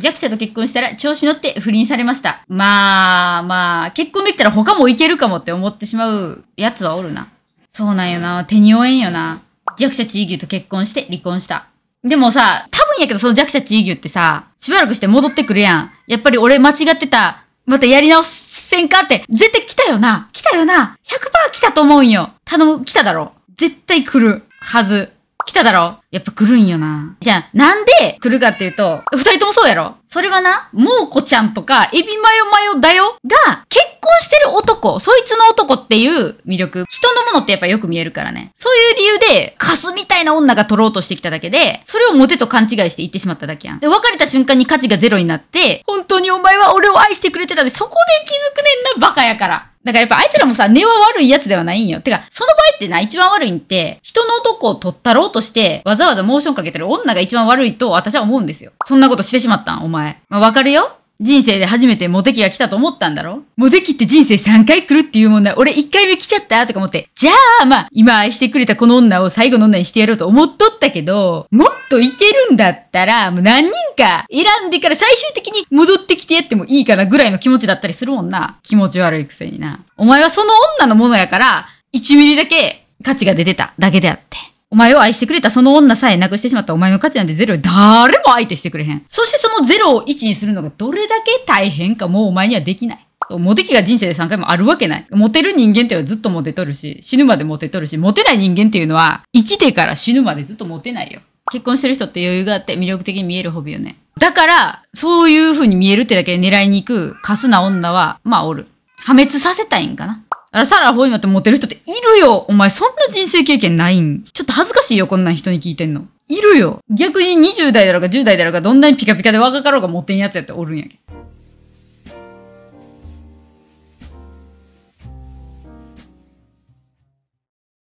弱者と結婚したら調子乗って不倫されました。まあまあ、結婚できたら他もいけるかもって思ってしまうやつはおるな。そうなんよな。手に負えんよな。弱者地位牛と結婚して離婚した。でもさ、多分やけどその弱者地位牛ってさ、しばらくして戻ってくるやん。やっぱり俺間違ってた。またやり直せんかって。絶対来たよな。来たよな。100%来たと思うんよ。頼む、来ただろ。絶対来るはず。来ただろやっぱ来るんよな。じゃあ、なんで来るかっていうと、二人ともそうやろそれはな、もうこちゃんとか、エビマヨマヨだよが、結婚してる男、そいつの男っていう魅力。人のものってやっぱよく見えるからね。そういう理由で、カスみたいな女が取ろうとしてきただけで、それをモテと勘違いして言ってしまっただけやん。で、別れた瞬間に価値がゼロになって、本当にお前は俺を愛してくれてたで、そこで気づくねんな、バカやから。だからやっぱあいつらもさ、根は悪いやつではないんよ。てか、その場合ってな、一番悪いんって、人の男を取ったろうとして、わざわざモーションかけてる女が一番悪いと私は思うんですよ。そんなことしてしまったん、お前。まあ、わかるよ人生で初めてモテ期が来たと思ったんだろモテ期って人生3回来るっていうもんな。俺1回目来ちゃったとか思って。じゃあ、まあ、今愛してくれたこの女を最後の女にしてやろうと思っとったけど、もっといけるんだったら、もう何人か選んでから最終的に戻ってきてやってもいいかなぐらいの気持ちだったりするもんな。気持ち悪いくせにな。お前はその女のものやから、1ミリだけ価値が出てただけであって。お前を愛してくれたその女さえなくしてしまったお前の価値なんてゼロ誰も相手してくれへん。そしてそのゼロを1にするのがどれだけ大変かもうお前にはできない。モテ期が人生で3回もあるわけない。モテる人間っていうのはずっとモテとるし、死ぬまでモテとるし、モテない人間っていうのは、生きてから死ぬまでずっとモテないよ。結婚してる人って余裕があって魅力的に見えるホビよね。だから、そういう風に見えるってだけで狙いに行く、カスな女は、まあおる。破滅させたいんかな。あサラ・ーォイマってモテる人っているよお前そんな人生経験ないん。ちょっと恥ずかしいよ、こんな人に聞いてんの。いるよ逆に20代だろうか10代だろうかどんなにピカピカで若かろうがモテんやつやっておるんやけ。